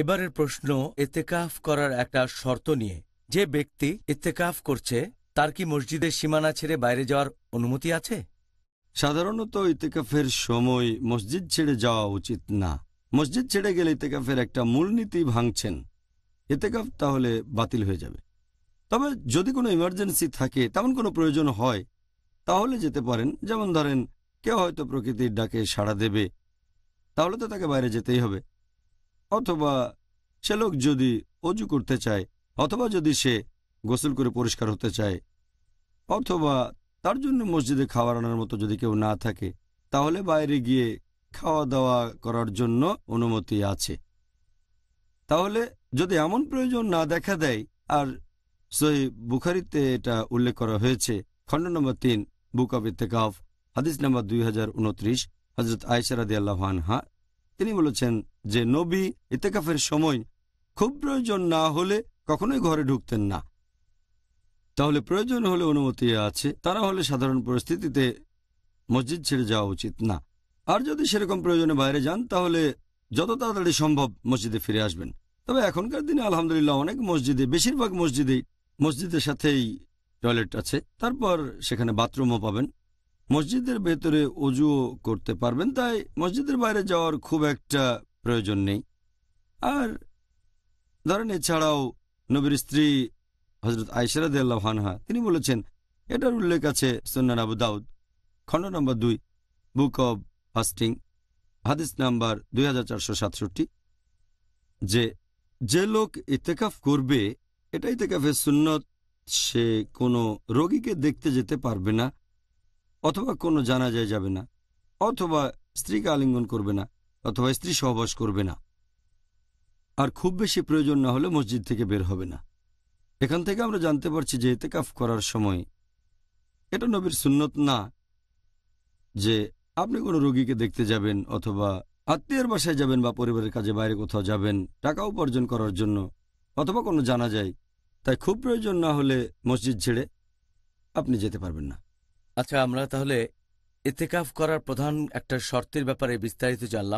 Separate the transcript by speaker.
Speaker 1: এবারের প্রশ্ন এতেকাফ করার একটা শর্ত নিয়ে যে ব্যক্তি ইতেকাফ করছে তার কি মসজিদের সীমানা ছেড়ে বাইরে যাওয়ার অনুমতি আছে সাধারণত
Speaker 2: ইতেকাফের সময় মসজিদ ছেড়ে যাওয়া উচিত না মসজিদ ছেড়ে গেলে ইতেকাফের একটা মূলনীতি ভাঙছেন ইতেকাফ তাহলে বাতিল হয়ে যাবে তবে যদি কোনো ইমার্জেন্সি থাকে তেমন কোনো প্রয়োজন হয় তাহলে যেতে পারেন যেমন ধরেন কেউ হয়তো প্রকৃতির ডাকে সাড়া দেবে তাহলে তো তাকে বাইরে যেতেই হবে অথবা সে লোক যদি অজু করতে চায় অথবা যদি সে গোসল করে পরিষ্কার হতে চায় অথবা তার জন্য মসজিদে খাওয়ার আনার মতো যদি কেউ না থাকে তাহলে বাইরে গিয়ে খাওয়া দাওয়া করার জন্য অনুমতি আছে তাহলে যদি এমন প্রয়োজন না দেখা দেয় আর সহি বুখারিতে এটা উল্লেখ করা হয়েছে খণ্ড নম্বর তিন বুক অব ইত্তেকাফ হাদিস নম্বর দুই হাজার উনত্রিশ হজরত আয়সারাদি হা তিনি বলেছেন যে নবী ইতেকাফের সময় খুব প্রয়োজন না হলে কখনোই ঘরে ঢুকতেন না তাহলে প্রয়োজন হলে অনুমতি আছে তারা হলে সাধারণ পরিস্থিতিতে মসজিদ ছেড়ে যাওয়া উচিত না আর যদি সেরকম প্রয়োজনে বাইরে যান তাহলে যত তাড়াতাড়ি সম্ভব মসজিদে ফিরে আসবেন তবে এখনকার দিনে আলহামদুলিল্লাহ অনেক মসজিদে বেশিরভাগ মসজিদেই মসজিদের সাথেই টয়লেট আছে তারপর সেখানে বাথরুমও পাবেন মসজিদের ভেতরে অজুও করতে পারবেন তাই মসজিদের বাইরে যাওয়ার খুব একটা প্রয়োজন নেই আর ধরেন এছাড়াও নবীর স্ত্রী হজরত আইসারাদ আল্লাহানহা তিনি বলেছেন এটার উল্লেখ আছে সন্ন্যান আবু দাউদ খণ্ড নম্বর দুই বুক অব ফাস্টিং হাদিস নাম্বার দুই যে যে লোক ইতেকাফ করবে এটা ইতেকাফের সুন্নত সে কোনো রোগীকে দেখতে যেতে পারবে না অথবা কোনো জানাজায় যাবে না অথবা স্ত্রীকে আলিঙ্গন করবে না অথবা স্ত্রী সহবাস করবে না আর খুব বেশি প্রয়োজন না হলে মসজিদ থেকে বের হবে না এখান থেকে আমরা জানতে পারছি যে এতেকাফ করার সময় এটা নবীর সুন্নত না যে আপনি কোনো রোগীকে দেখতে যাবেন অথবা আত্মীয়ের বাসায় যাবেন বা পরিবারের কাজে বাইরে কোথাও যাবেন টাকা উপার্জন করার জন্য অথবা কোনো জানা যায় তাই খুব প্রয়োজন না হলে মসজিদ ছেড়ে আপনি যেতে পারবেন না
Speaker 1: আচ্ছা আমরা তাহলে এতেকাফ করার প্রধান একটা শর্তের ব্যাপারে বিস্তারিত জানলাম